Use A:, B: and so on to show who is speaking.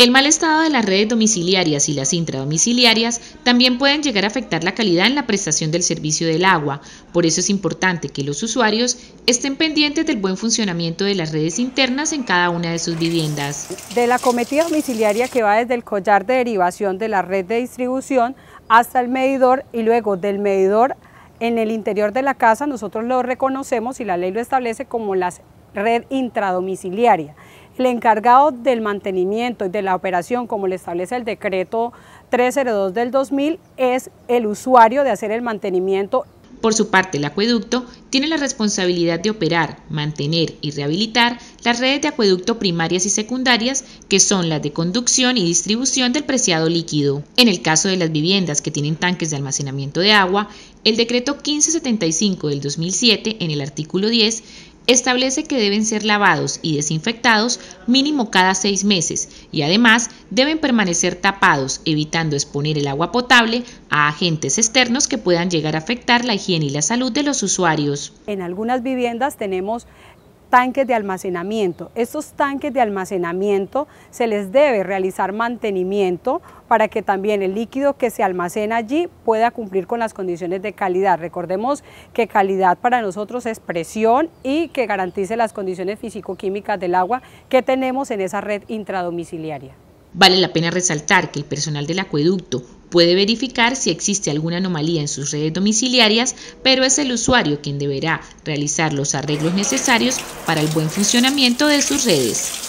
A: El mal estado de las redes domiciliarias y las intradomiciliarias también pueden llegar a afectar la calidad en la prestación del servicio del agua, por eso es importante que los usuarios estén pendientes del buen funcionamiento de las redes internas en cada una de sus viviendas. De la cometida
B: domiciliaria que va desde el collar de derivación de la red de distribución hasta el medidor y luego del medidor en el interior de la casa nosotros lo reconocemos y la ley lo establece como la red intradomiciliaria el encargado del mantenimiento y de la operación, como le establece el decreto 302 del 2000, es el
A: usuario de hacer el
B: mantenimiento.
A: Por su parte, el acueducto tiene la responsabilidad de operar, mantener y rehabilitar las redes de acueducto primarias y secundarias, que son las de conducción y distribución del preciado líquido. En el caso de las viviendas que tienen tanques de almacenamiento de agua, el decreto 1575 del 2007, en el artículo 10, Establece que deben ser lavados y desinfectados mínimo cada seis meses y además deben permanecer tapados, evitando exponer el agua potable a agentes externos que puedan llegar a afectar la higiene y la salud de los usuarios.
B: En algunas viviendas tenemos tanques de almacenamiento. Estos tanques de almacenamiento se les debe realizar mantenimiento para que también el líquido que se almacena allí pueda cumplir con las condiciones de calidad. Recordemos que calidad para nosotros es presión y que garantice las condiciones físico-químicas del agua que tenemos en esa red intradomiciliaria.
A: Vale la pena resaltar que el personal del acueducto puede verificar si existe alguna anomalía en sus redes domiciliarias, pero es el usuario quien deberá realizar los arreglos necesarios para el buen funcionamiento de sus redes.